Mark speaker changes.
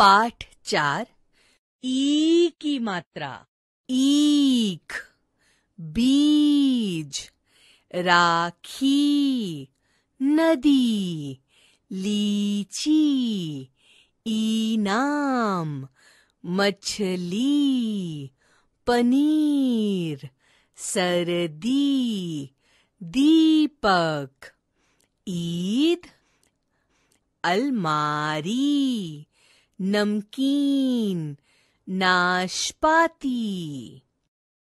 Speaker 1: पाठ चार ई की मात्रा ईख बीज राखी नदी लीची ईनाम मछली पनीर सरदी दीपक ईद अलमारी नमकीन नाशपाती